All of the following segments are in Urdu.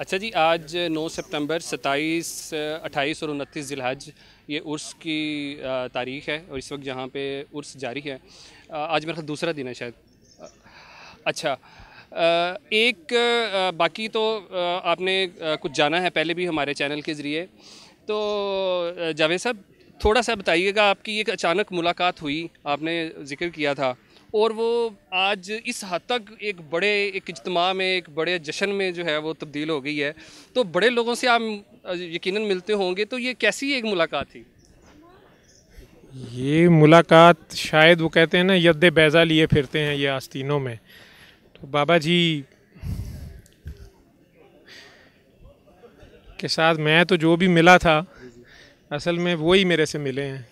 اچھا جی آج نو سپتمبر ستائیس اٹھائیس اور انتیس ذلحج یہ عرس کی تاریخ ہے اور اس وقت جہاں پہ عرس جاری ہے آج میرا دوسرا دن ہے شاید اچھا ایک باقی تو آپ نے کچھ جانا ہے پہلے بھی ہمارے چینل کے ذریعے تو جاوید صاحب تھوڑا سا بتائیے گا آپ کی ایک اچانک ملاقات ہوئی آپ نے ذکر کیا تھا اور وہ آج اس حد تک ایک بڑے ایک اجتماع میں ایک بڑے جشن میں جو ہے وہ تبدیل ہو گئی ہے تو بڑے لوگوں سے آپ یقیناً ملتے ہوں گے تو یہ کیسی ایک ملاقات تھی یہ ملاقات شاید وہ کہتے ہیں نا ید بیزہ لیے پھرتے ہیں یہ آستینوں میں تو بابا جی کے ساتھ میں تو جو بھی ملا تھا اصل میں وہی میرے سے ملے ہیں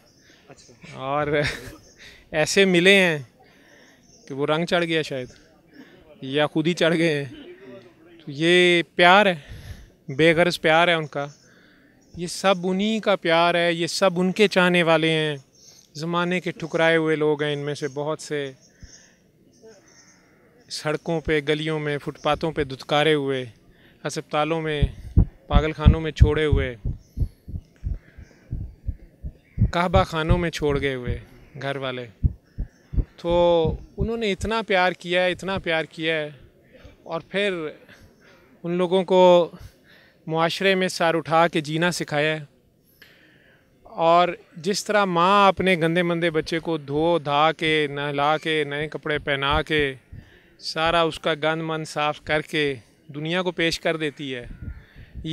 اچھا۔ اور ایسے ملے ہیں کہ وہ رنگ چڑھ گیا شاید یا خود ہی چڑھ گئے ہیں تو یہ پیار ہے بے غرض پیار ہے ان کا یہ سب انہی کا پیار ہے یہ سب ان کے چاہنے والے ہیں زمانے کے ٹھکرائے ہوئے لوگ ہیں ان میں سے بہت سے سڑکوں پہ گلیوں میں فٹ پاتوں پہ دھتکارے ہوئے ہسپتالوں میں پاگل خانوں میں چھوڑے ہوئے کعبہ خانوں میں چھوڑ گئے ہوئے گھر والے تو انہوں نے اتنا پیار کیا ہے اتنا پیار کیا ہے اور پھر ان لوگوں کو معاشرے میں سار اٹھا کے جینا سکھایا ہے اور جس طرح ماں اپنے گندے مندے بچے کو دھو دھا کے نہلا کے نئے کپڑے پہنا کے سارا اس کا گند مند صاف کر کے دنیا کو پیش کر دیتی ہے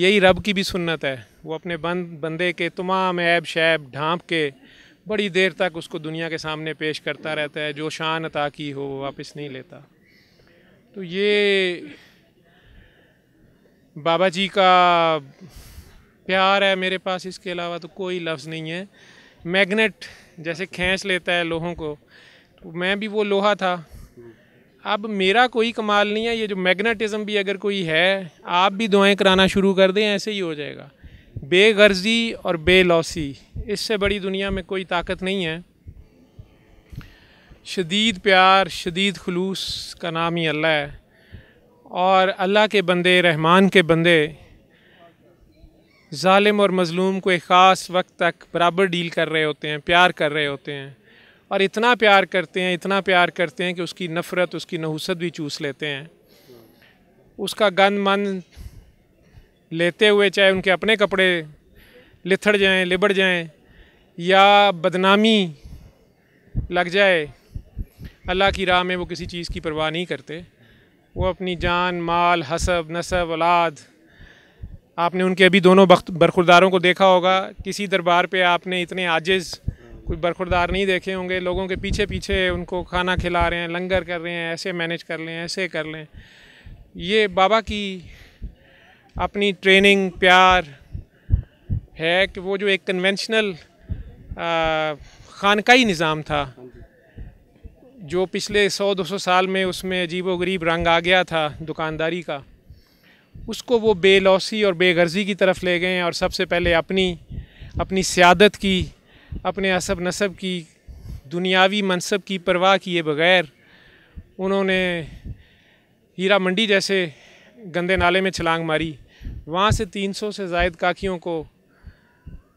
یہی رب کی بھی سنت ہے وہ اپنے بند بندے کے تمام عیب شیب ڈھانپ کے بڑی دیر تک اس کو دنیا کے سامنے پیش کرتا رہتا ہے جو شان عطا کی ہو واپس نہیں لیتا تو یہ بابا جی کا پیار ہے میرے پاس اس کے علاوہ تو کوئی لفظ نہیں ہے میگنیٹ جیسے کھینچ لیتا ہے لوہوں کو تو میں بھی وہ لوہا تھا اب میرا کوئی کمال نہیں ہے یہ جو میگنیٹزم بھی اگر کوئی ہے آپ بھی دعائیں کرانا شروع کر دیں ایسے ہی ہو جائے گا بے غرضی اور بے لوسی اس سے بڑی دنیا میں کوئی طاقت نہیں ہے شدید پیار شدید خلوص کا نام ہی اللہ ہے اور اللہ کے بندے رحمان کے بندے ظالم اور مظلوم کو ایک خاص وقت تک برابر ڈیل کر رہے ہوتے ہیں پیار کر رہے ہوتے ہیں اور اتنا پیار کرتے ہیں اتنا پیار کرتے ہیں کہ اس کی نفرت اس کی نحوست بھی چوس لیتے ہیں اس کا گند من لیتے ہوئے چاہے ان کے اپنے کپڑے لتھڑ جائیں لبڑ جائیں یا بدنامی لگ جائے اللہ کی راہ میں وہ کسی چیز کی پرواہ نہیں کرتے وہ اپنی جان مال حسب نصب اولاد آپ نے ان کے ابھی دونوں برخورداروں کو دیکھا ہوگا کسی دربار پہ آپ نے اتنے عاجز کوئی برخوردار نہیں دیکھے ہوں گے لوگوں کے پیچھے پیچھے ان کو کھانا کھلا رہے ہیں لنگر کر رہے ہیں ایسے مینیج کر لیں ایسے کر لیں یہ بابا کی اپنی ٹریننگ پیار ہے کہ وہ جو ایک کنونشنل خانقائی نظام تھا جو پچھلے سو دو سو سال میں اس میں عجیب و غریب رنگ آ گیا تھا دکانداری کا اس کو وہ بے لوسی اور بے غرضی کی طرف لے گئے ہیں اور سب سے پہلے اپنی اپنی سیادت کی اپنے عصب نصب کی دنیاوی منصب کی پرواہ کیے بغیر انہوں نے ہیرا منڈی جیسے گندے نالے میں چھلانگ ماری وہاں سے تین سو سے زائد کاکیوں کو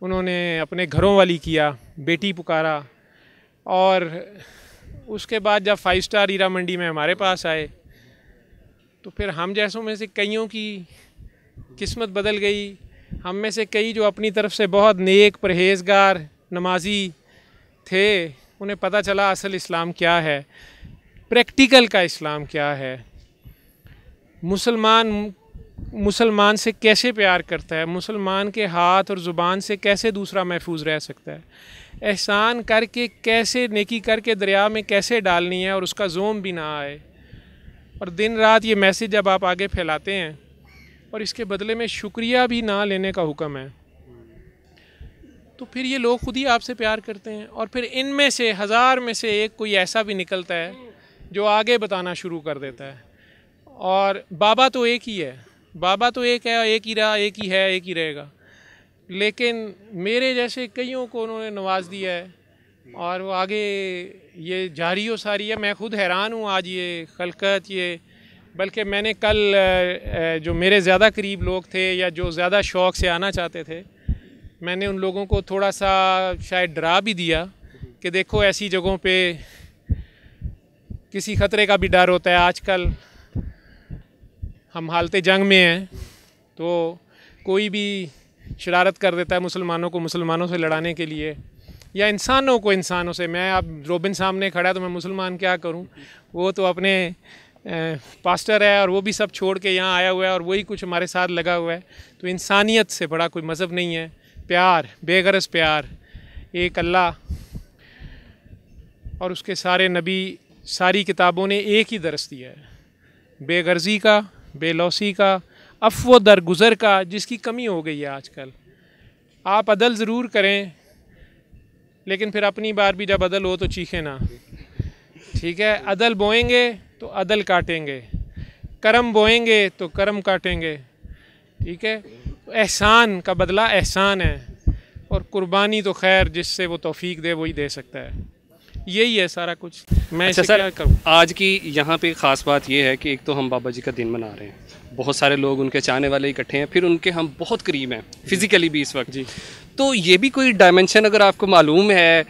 انہوں نے اپنے گھروں والی کیا بیٹی پکارا اور اس کے بعد جب فائیو سٹار ایرا منڈی میں ہمارے پاس آئے تو پھر ہم جیسوں میں سے کئیوں کی قسمت بدل گئی ہم میں سے کئی جو اپنی طرف سے بہت نیک پرہیزگار نمازی تھے انہیں پتہ چلا اصل اسلام کیا ہے پریکٹیکل کا اسلام کیا ہے مسلمان مسلمان سے کیسے پیار کرتا ہے مسلمان کے ہاتھ اور زبان سے کیسے دوسرا محفوظ رہ سکتا ہے احسان کر کے کیسے نیکی کر کے دریا میں کیسے ڈالنی ہے اور اس کا زوم بھی نہ آئے اور دن رات یہ میسج جب آپ آگے پھیلاتے ہیں اور اس کے بدلے میں شکریہ بھی نہ لینے کا حکم ہے تو پھر یہ لوگ خود ہی آپ سے پیار کرتے ہیں اور پھر ان میں سے ہزار میں سے ایک کوئی ایسا بھی نکلتا ہے جو آگے بتانا شروع کر دیتا ہے اور بابا تو ایک ہی ہے بابا تو ایک ہے ایک ہی رہا ایک ہی ہے ایک ہی رہے گا لیکن میرے جیسے کئیوں کو انہوں نے نواز دیا ہے اور وہ آگے یہ جاری ہو ساری ہے میں خود حیران ہوں آج یہ خلقت یہ بلکہ میں نے کل جو میرے زیادہ قریب لوگ تھے یا جو زیادہ شوق سے آنا چاہتے تھے میں نے ان لوگوں کو تھوڑا سا شاید ڈرا بھی دیا کہ دیکھو ایسی جگہوں پہ کسی خطرے کا بھی ڈر ہوتا ہے آج کل ہم حالت جنگ میں ہیں تو کوئی بھی شرارت کر دیتا ہے مسلمانوں کو مسلمانوں سے لڑانے کے لیے یا انسانوں کو انسانوں سے میں اب روبن سامنے کھڑا تو میں مسلمان کیا کروں وہ تو اپنے پاسٹر ہے اور وہ بھی سب چھوڑ کے یہاں آیا ہوا ہے اور وہی کچھ ہمارے ساتھ لگا ہوا ہے تو انسانیت سے بڑا کوئی مذہب نہیں ہے پیار بے غرض پیار ایک اللہ اور اس کے سارے نبی ساری کتابوں نے ایک ہی درس دیا ہے بے غرضی کا بے لوثی کا اف و درگزر کا جس کی کمی ہو گئی ہے آج کل آپ عدل ضرور کریں لیکن پھر اپنی بار بھی جب عدل ہو تو چیخیں نہ ٹھیک ہے عدل بوئیں گے تو عدل کاٹیں گے کرم بوئیں گے تو کرم کاٹیں گے ٹھیک ہے احسان کا بدلہ احسان ہے اور قربانی تو خیر جس سے وہ توفیق دے وہی دے سکتا ہے یہی ہے سارا کچھ میں اچھا سر کروں آج کی یہاں پہ خاص بات یہ ہے کہ ایک تو ہم بابا جی کا دن منا رہے ہیں بہت سارے لوگ ان کے چاہنے والے اکٹھے ہیں پھر ان کے ہم بہت قریب ہیں فزیکلی جی۔ بھی اس وقت جی تو یہ بھی کوئی ڈائمنشن اگر آپ کو معلوم ہے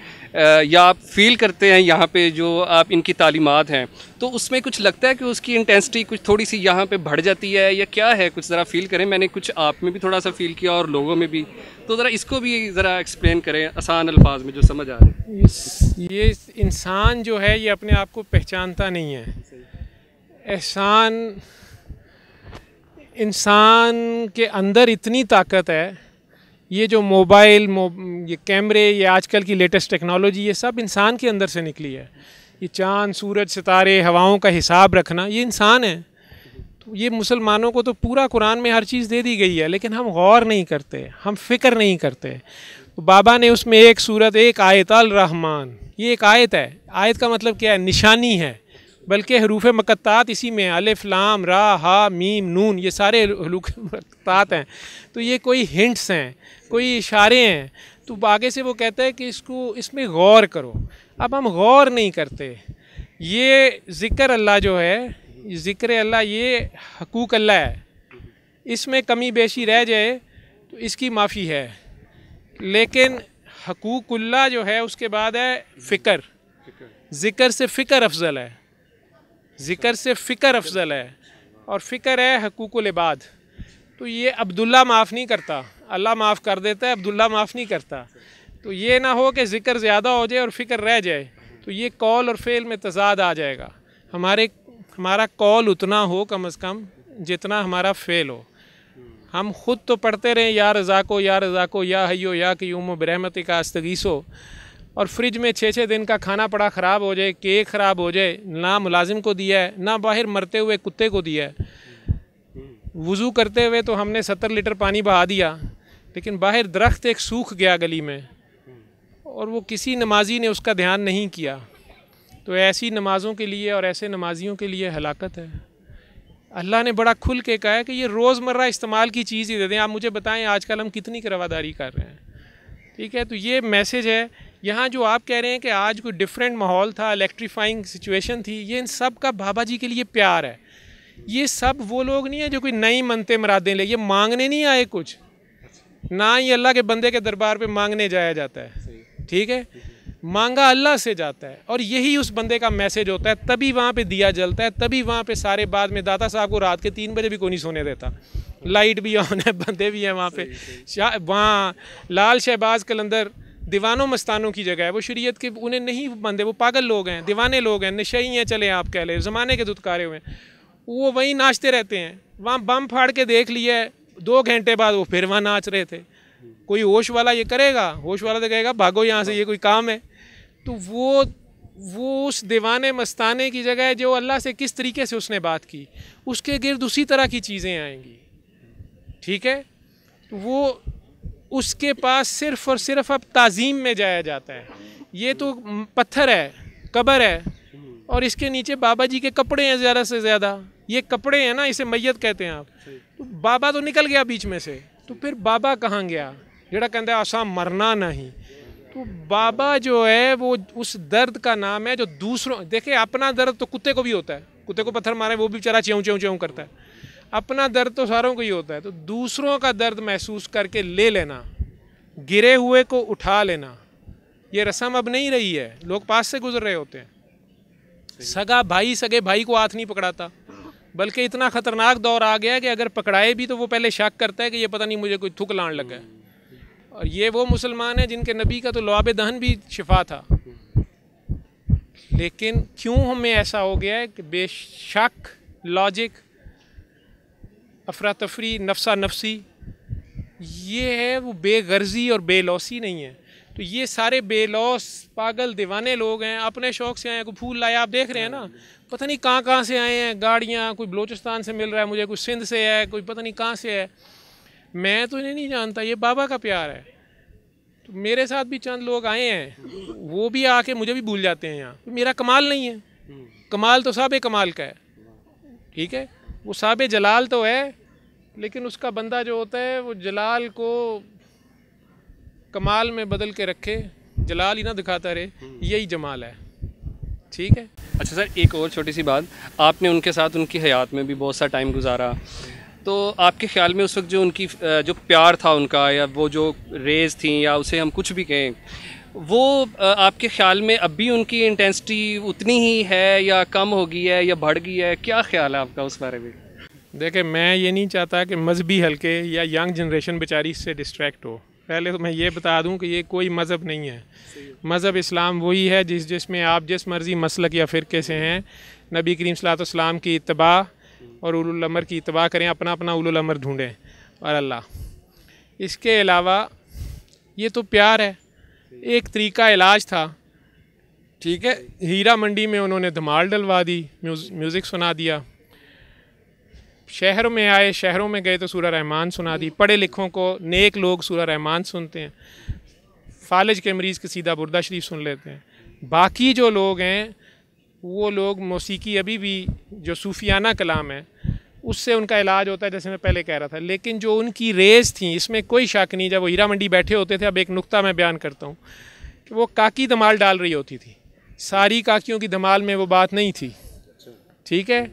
یا آپ فیل کرتے ہیں یہاں پہ جو آپ ان کی تعلیمات ہیں تو اس میں کچھ لگتا ہے کہ اس کی انٹینسٹی کچھ تھوڑی سی یہاں پہ بڑھ جاتی ہے یا کیا ہے کچھ ذرا فیل کریں میں نے کچھ آپ میں بھی تھوڑا سا فیل کیا اور لوگوں میں بھی تو ذرا اس کو بھی ذرا ایکسپلین کریں آسان الفاظ میں جو سمجھ آ رہے ہیں یہ انسان جو ہے یہ اپنے آپ کو پہچانتا نہیں ہے احسان انسان کے اندر اتنی طاقت ہے یہ جو موبائل یہ کیمرے یہ آج کل کی لیٹسٹ ٹیکنالوجی یہ سب انسان کے اندر سے نکلی ہے یہ چاند سورج ستارے ہواؤں کا حساب رکھنا یہ انسان ہے تو یہ مسلمانوں کو تو پورا قرآن میں ہر چیز دے دی گئی ہے لیکن ہم غور نہیں کرتے ہم فکر نہیں کرتے بابا نے اس میں ایک صورت ایک آیت الرحمن یہ ایک آیت ہے آیت کا مطلب کیا ہے نشانی ہے بلکہ حروف مقطعات اسی میں الف لام را ہا میم نون یہ سارے مقطعات ہیں تو یہ کوئی ہنٹس ہیں کوئی اشارے ہیں تو آگے سے وہ کہتا ہے کہ اس کو اس میں غور کرو اب ہم غور نہیں کرتے یہ ذکر اللہ جو ہے ذکر اللہ یہ حقوق اللہ ہے اس میں کمی بیشی رہ جائے تو اس کی معافی ہے لیکن حقوق اللہ جو ہے اس کے بعد ہے فکر ذکر سے فکر افضل ہے ذکر سے فکر افضل ہے اور فکر ہے حقوق العباد تو یہ عبداللہ معاف نہیں کرتا اللہ معاف کر دیتا ہے عبداللہ معاف نہیں کرتا تو یہ نہ ہو کہ ذکر زیادہ ہو جائے اور فکر رہ جائے تو یہ کال اور فعل میں تضاد آ جائے گا ہمارے ہمارا کال اتنا ہو کم از کم جتنا ہمارا فعل ہو ہم خود تو پڑھتے رہیں یا رضا کو یا رضا کو یا حیو یا قیوم و برحمت کا استغیث ہو اور فریج میں چھ چھ دن کا کھانا پڑا خراب ہو جائے کیک خراب ہو جائے نہ ملازم کو دیا ہے نہ باہر مرتے ہوئے کتے کو دیا ہے وضو کرتے ہوئے تو ہم نے ستر لیٹر پانی بہا دیا لیکن باہر درخت ایک سوکھ گیا گلی میں اور وہ کسی نمازی نے اس کا دھیان نہیں کیا تو ایسی نمازوں کے لیے اور ایسے نمازیوں کے لیے ہلاکت ہے اللہ نے بڑا کھل کے کہا ہے کہ یہ روزمرہ استعمال کی چیز ہی دے دیں آپ مجھے بتائیں آج کل ہم کتنی کرواداری کر رہے ہیں ٹھیک ہے تو یہ میسیج ہے یہاں جو آپ کہہ رہے ہیں کہ آج کوئی ڈفرینٹ ماحول تھا الیکٹریفائنگ سچویشن تھی یہ ان سب کا بابا جی کے لیے پیار ہے یہ سب وہ لوگ نہیں ہیں جو کوئی نئی منتے مرادیں لے یہ مانگنے نہیں آئے کچھ نہ ہی اللہ کے بندے کے دربار پہ مانگنے جایا جاتا ہے ٹھیک ہے مانگا اللہ سے جاتا ہے اور یہی اس بندے کا میسج ہوتا ہے تبھی وہاں پہ دیا جلتا ہے تبھی وہاں پہ سارے بعد میں داتا صاحب کو رات کے تین بجے بھی کوئی نہیں سونے دیتا لائٹ بھی آن ہے بندے بھی ہیں وہاں پہ وہاں لال شہباز کلندر دیوانوں مستانوں کی جگہ ہے وہ شریعت کے انہیں نہیں باندھے وہ پاگل لوگ ہیں دیوانے لوگ ہیں نشئی ہیں چلے آپ کہہ لیں زمانے کے دھتکارے ہوئے ہیں وہ وہیں ناچتے رہتے ہیں وہاں بم پھاڑ کے دیکھ لیا ہے دو گھنٹے بعد وہ پھر وہاں ناچ رہے تھے کوئی ہوش والا یہ کرے گا ہوش والا تو کہے گا بھاگو یہاں سے یہ کوئی کام ہے تو وہ وہ اس دیوانے مستانے کی جگہ ہے جو اللہ سے کس طریقے سے اس نے بات کی اس کے گرد اسی طرح کی چیزیں آئیں گی ٹھیک ہے وہ اس کے پاس صرف اور صرف اب تعظیم میں جایا جاتا ہے یہ تو پتھر ہے قبر ہے اور اس کے نیچے بابا جی کے کپڑے ہیں زیادہ سے زیادہ یہ کپڑے ہیں نا اسے میت کہتے ہیں آپ تو بابا تو نکل گیا بیچ میں سے تو پھر بابا کہاں گیا جڑا کہندہ ہے آسان مرنا نہیں تو بابا جو ہے وہ اس درد کا نام ہے جو دوسروں دیکھیں اپنا درد تو کتے کو بھی ہوتا ہے کتے کو پتھر مارے وہ بھی چرا چیوں چیوں چیوں کرتا ہے اپنا درد تو ساروں کو ہی ہوتا ہے تو دوسروں کا درد محسوس کر کے لے لینا گرے ہوئے کو اٹھا لینا یہ رسم اب نہیں رہی ہے لوگ پاس سے گزر رہے ہوتے ہیں سگا بھائی سگے بھائی کو ہاتھ نہیں پکڑاتا بلکہ اتنا خطرناک دور آ گیا کہ اگر پکڑائے بھی تو وہ پہلے شک کرتا ہے کہ یہ پتہ نہیں مجھے کوئی تھک لان لگا ہے اور یہ وہ مسلمان ہیں جن کے نبی کا تو لواب دہن بھی شفا تھا لیکن کیوں ہمیں ایسا ہو گیا ہے کہ بے شک لاجک افراتفری نفسہ نفسی یہ ہے وہ بے غرضی اور بے لوسی نہیں ہے تو یہ سارے بے لوس پاگل دیوانے لوگ ہیں اپنے شوق سے آئے ہیں کوئی پھول لایا آپ دیکھ رہے ہیں نا پتہ نہیں کہاں کہاں سے آئے ہیں گاڑیاں کوئی بلوچستان سے مل رہا ہے مجھے کوئی سندھ سے ہے کوئی پتہ نہیں کہاں سے ہے میں تو انہیں نہیں جانتا یہ بابا کا پیار ہے تو میرے ساتھ بھی چند لوگ آئے ہیں وہ بھی آ کے مجھے بھی بھول جاتے ہیں یہاں میرا کمال نہیں ہے کمال تو صاحب کمال کا ہے ٹھیک ہے وہ صاب جلال تو ہے لیکن اس کا بندہ جو ہوتا ہے وہ جلال کو کمال میں بدل کے رکھے جلال ہی نہ دکھاتا رہے یہی جمال ہے ٹھیک ہے اچھا سر ایک اور چھوٹی سی بات آپ نے ان کے ساتھ ان کی حیات میں بھی بہت سا ٹائم گزارا تو آپ کے خیال میں اس وقت جو ان کی جو پیار تھا ان کا یا وہ جو ریز تھیں یا اسے ہم کچھ بھی کہیں وہ آپ کے خیال میں اب بھی ان کی انٹینسٹی اتنی ہی ہے یا کم ہو گئی ہے یا بڑھ گئی ہے کیا خیال ہے آپ کا اس بارے میں دیکھیں میں یہ نہیں چاہتا کہ مذہبی حلقے یا ینگ جنریشن بیچاری اس سے ڈسٹریکٹ ہو پہلے تو میں یہ بتا دوں کہ یہ کوئی مذہب نہیں ہے مذہب اسلام وہی ہے جس جس میں آپ جس مرضی مسلک یا فرقے سے ہیں نبی کریم صلاحۃۃ السلام کی اتباع اور اول العمر کی اتباع کریں اپنا اپنا اول العمر ڈھونڈیں اور اللہ اس کے علاوہ یہ تو پیار ہے ایک طریقہ علاج تھا ٹھیک ہے ہیرا منڈی میں انہوں نے دھمال ڈلوا دی میوزک سنا دیا شہر میں آئے شہروں میں گئے تو سورہ رحمان سنا دی پڑھے لکھوں کو نیک لوگ سورہ رحمان سنتے ہیں فالج کے مریض کے سیدھا بردہ شریف سن لیتے ہیں باقی جو لوگ ہیں وہ لوگ موسیقی ابھی بھی جو صوفیانہ کلام ہے اس سے ان کا علاج ہوتا ہے جیسے میں پہلے کہہ رہا تھا لیکن جو ان کی ریز تھیں اس میں کوئی شک نہیں جب وہ ہیرا منڈی بیٹھے ہوتے تھے اب ایک نقطہ میں بیان کرتا ہوں کہ وہ کاکی دھمال ڈال رہی ہوتی تھی ساری کاکیوں کی دھمال میں وہ بات نہیں تھی ٹھیک ہے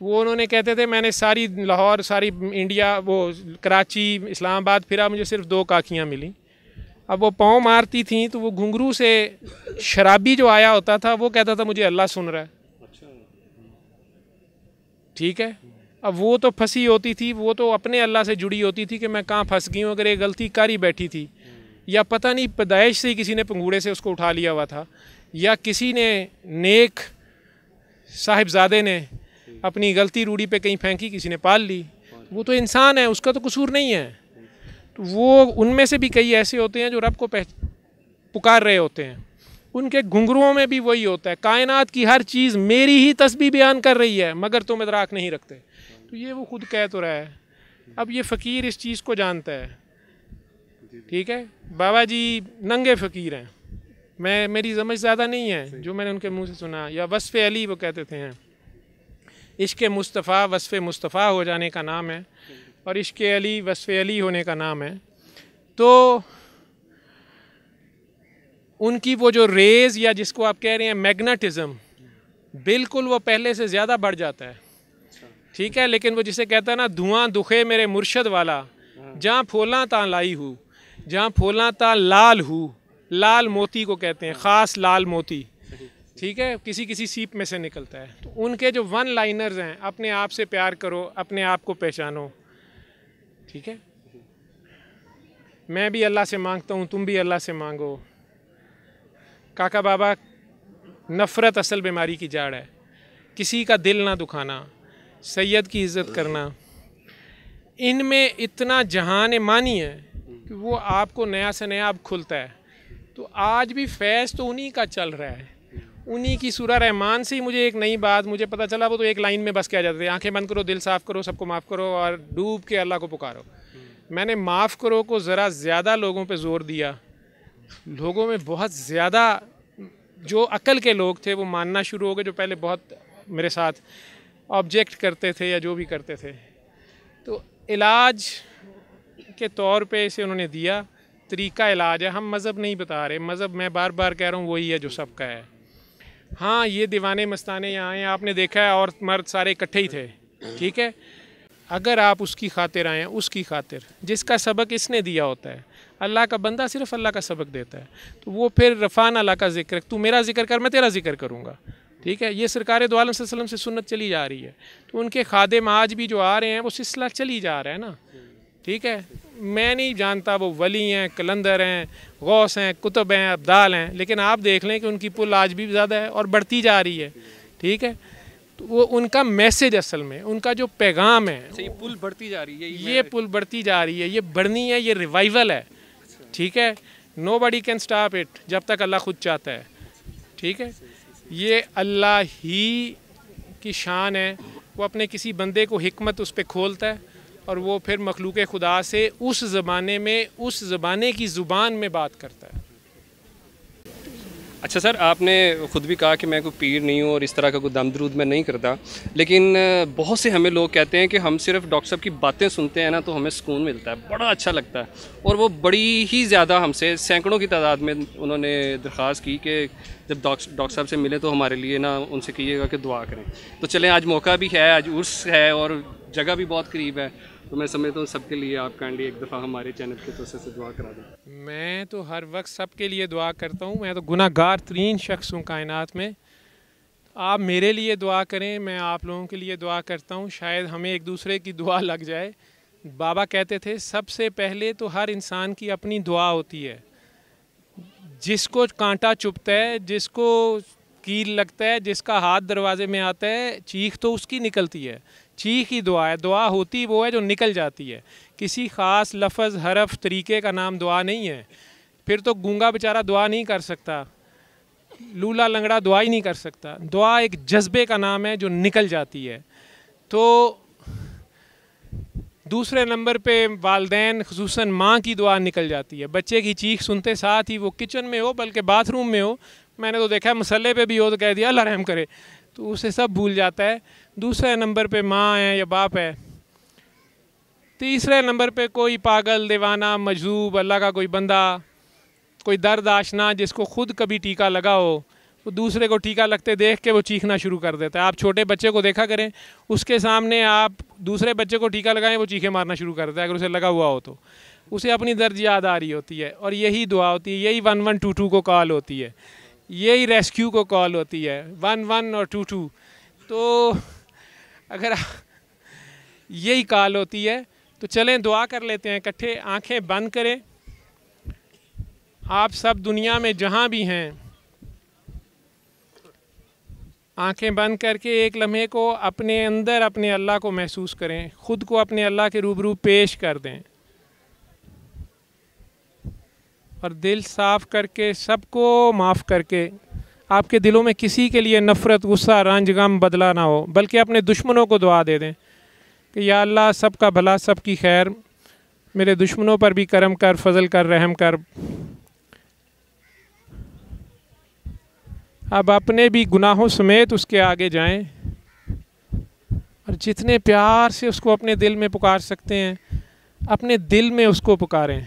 وہ انہوں نے کہتے تھے میں نے ساری لاہور ساری انڈیا وہ کراچی اسلام آباد پھرا مجھے صرف دو کاکیاں ملیں اب وہ پاؤں مارتی تھیں تو وہ گھنگرو سے شرابی جو آیا ہوتا تھا وہ کہتا تھا مجھے اللہ سن رہا ہے اچھا۔ ٹھیک ہے اب وہ تو پھنسی ہوتی تھی وہ تو اپنے اللہ سے جڑی ہوتی تھی کہ میں کہاں پھنس گئی ہوں اگر یہ غلطی کر ہی بیٹھی تھی یا پتہ نہیں پیدائش سے ہی کسی نے پنگوڑے سے اس کو اٹھا لیا ہوا تھا یا کسی نے نیک صاحبزادے نے اپنی غلطی روڑی پہ کہیں پھینکی کسی نے پال لی وہ تو انسان ہے اس کا تو قصور نہیں ہے تو وہ ان میں سے بھی کئی ایسے ہوتے ہیں جو رب کو پکار رہے ہوتے ہیں ان کے گھنگروں میں بھی وہی ہوتا ہے کائنات کی ہر چیز میری ہی تسبیح بیان کر رہی ہے مگر تم ادراک نہیں رکھتے تو یہ وہ خود کہہ تو رہا ہے اب یہ فقیر اس چیز کو جانتا ہے ٹھیک ہے بابا جی ننگے فقیر ہیں میں میری سمجھ زیادہ نہیں ہے جو میں نے ان کے منہ سے سنا یا وصف علی وہ کہتے تھے ہیں عشق مصطفیٰ وصف مصطفیٰ ہو جانے کا نام ہے اور عشق علی وصف علی ہونے کا نام ہے تو ان کی وہ جو ریز یا جس کو آپ کہہ رہے ہیں میگنیٹزم بالکل وہ پہلے سے زیادہ بڑھ جاتا ہے ٹھیک ہے لیکن وہ جسے کہتا ہے نا دھواں دکھے میرے مرشد والا جہاں پھولاں تاں لائی ہو جہاں پھولاں تاں لال ہو لال موتی کو کہتے ہیں خاص لال موتی ٹھیک ہے کسی کسی سیپ میں سے نکلتا ہے تو ان کے جو ون لائنرز ہیں اپنے آپ سے پیار کرو اپنے آپ کو پہچانو ٹھیک ہے میں بھی اللہ سے مانگتا ہوں تم بھی اللہ سے مانگو کاکا بابا نفرت اصل بیماری کی جاڑ ہے کسی کا دل نہ دکھانا سید کی عزت کرنا ان میں اتنا جہان مانی ہے کہ وہ آپ کو نیا سے نیا اب کھلتا ہے تو آج بھی فیض تو انہی کا چل رہا ہے انہی کی سورہ رحمان سے ہی مجھے ایک نئی بات مجھے پتہ چلا وہ تو ایک لائن میں بس کیا جاتے جاتا ہے آنکھیں بند کرو دل صاف کرو سب کو معاف کرو اور ڈوب کے اللہ کو پکارو میں نے معاف کرو کو ذرا زیادہ لوگوں پہ زور دیا لوگوں میں بہت زیادہ جو عقل کے لوگ تھے وہ ماننا شروع ہو گئے جو پہلے بہت میرے ساتھ آبجیکٹ کرتے تھے یا جو بھی کرتے تھے تو علاج کے طور پہ اسے انہوں نے دیا طریقہ علاج ہے ہم مذہب نہیں بتا رہے مذہب میں بار بار کہہ رہا ہوں وہی ہے جو سب کا ہے ہاں یہ دیوانے مستانے آئے ہیں آپ نے دیکھا ہے اور مرد سارے اکٹھے ہی تھے ٹھیک ہے اگر آپ اس کی خاطر آئے ہیں اس کی خاطر جس کا سبق اس نے دیا ہوتا ہے اللہ کا بندہ صرف اللہ کا سبق دیتا ہے تو وہ پھر رفان اللہ کا ذکر تو میرا ذکر کر میں تیرا ذکر کروں گا ٹھیک ہے یہ سرکار علیہ وسلم سے سنت چلی جا رہی ہے تو ان کے خادم آج بھی جو آ رہے ہیں وہ سلسلہ چلی جا رہا ہے نا ٹھیک ہے میں نہیں جانتا وہ ولی ہیں کلندر ہیں غوث ہیں کتب ہیں ابدال ہیں لیکن آپ دیکھ لیں کہ ان کی پل آج بھی زیادہ ہے اور بڑھتی جا رہی ہے ٹھیک ہے تو وہ ان کا میسج اصل میں ان کا جو پیغام ہے اچھا، یہ پل بڑھتی جا رہی ہے یہ پل بڑھتی جا رہی ہے یہ بڑھنی ہے یہ ریوائول ہے اچھا۔ ٹھیک ہے nobody can stop it جب تک اللہ خود چاہتا ہے ٹھیک ہے یہ اللہ ہی کی شان ہے وہ اپنے کسی بندے کو حکمت اس پہ کھولتا ہے اور وہ پھر مخلوق خدا سے اس زبانے میں اس زبانے کی زبان میں بات کرتا ہے اچھا سر آپ نے خود بھی کہا کہ میں کوئی پیر نہیں ہوں اور اس طرح کا کوئی دم درود میں نہیں کرتا لیکن بہت سے ہمیں لوگ کہتے ہیں کہ ہم صرف ڈاکٹر صاحب کی باتیں سنتے ہیں نا تو ہمیں سکون ملتا ہے بڑا اچھا لگتا ہے اور وہ بڑی ہی زیادہ ہم سے سینکڑوں کی تعداد میں انہوں نے درخواست کی کہ جب ڈاکٹر صاحب سے ملے تو ہمارے لیے نا ان سے کہیے گا کہ دعا کریں تو چلیں آج موقع بھی ہے آج عرس ہے اور جگہ بھی بہت قریب ہے تو میں سمجھتا ہوں سب کے کے لیے آپ ایک دفعہ ہمارے چینل توسے سے دعا کرا دیں میں تو ہر وقت سب کے لیے دعا کرتا ہوں میں تو گناہ گار ترین شخص ہوں کائنات میں آپ میرے لیے دعا کریں میں آپ لوگوں کے لیے دعا کرتا ہوں شاید ہمیں ایک دوسرے کی دعا لگ جائے بابا کہتے تھے سب سے پہلے تو ہر انسان کی اپنی دعا ہوتی ہے جس کو کانٹا چپتا ہے جس کو کیل لگتا ہے جس کا ہاتھ دروازے میں آتا ہے چیخ تو اس کی نکلتی ہے چیخ ہی دعا ہے دعا ہوتی وہ ہے جو نکل جاتی ہے کسی خاص لفظ حرف طریقے کا نام دعا نہیں ہے پھر تو گونگا بچارہ دعا نہیں کر سکتا لولا لنگڑا دعا ہی نہیں کر سکتا دعا ایک جذبے کا نام ہے جو نکل جاتی ہے تو دوسرے نمبر پہ والدین خصوصاً ماں کی دعا نکل جاتی ہے بچے کی چیخ سنتے ساتھ ہی وہ کچن میں ہو بلکہ باتھ روم میں ہو میں نے تو دیکھا مسلح پہ بھی ہو تو کہہ دیا اللہ رحم کرے تو اسے سب بھول جاتا ہے دوسرے نمبر پہ ماں ہے یا باپ ہے تیسرے نمبر پہ کوئی پاگل دیوانہ مجذوب اللہ کا کوئی بندہ کوئی درد آشنا جس کو خود کبھی ٹیکہ لگا ہو وہ دوسرے کو ٹیکا لگتے دیکھ کے وہ چیخنا شروع کر دیتا ہے آپ چھوٹے بچے کو دیکھا کریں اس کے سامنے آپ دوسرے بچے کو ٹیکہ لگائیں وہ چیخے مارنا شروع کر دیتا ہے اگر اسے لگا ہوا ہو تو اسے اپنی درد یاد آ رہی ہوتی ہے اور یہی دعا ہوتی ہے یہی ون ون ٹو ٹو کو کال ہوتی ہے یہی ریسکیو کو کال ہوتی ہے ون ون اور ٹو ٹو تو اگر یہی کال ہوتی ہے تو چلیں دعا کر لیتے ہیں کٹھے آنکھیں بند کریں آپ سب دنیا میں جہاں بھی ہیں آنکھیں بند کر کے ایک لمحے کو اپنے اندر اپنے اللہ کو محسوس کریں خود کو اپنے اللہ کے روبرو پیش کر دیں اور دل صاف کر کے سب کو معاف کر کے آپ کے دلوں میں کسی کے لیے نفرت غصہ رانج غم بدلا نہ ہو بلکہ اپنے دشمنوں کو دعا دے دیں کہ یا اللہ سب کا بھلا سب کی خیر میرے دشمنوں پر بھی کرم کر فضل کر رحم کر اب اپنے بھی گناہوں سمیت اس کے آگے جائیں اور جتنے پیار سے اس کو اپنے دل میں پکار سکتے ہیں اپنے دل میں اس کو پکاریں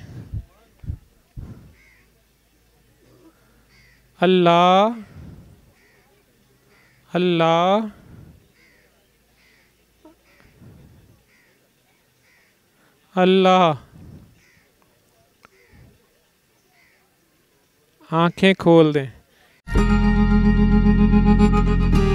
اللہ اللہ اللہ آنکھیں کھول دیں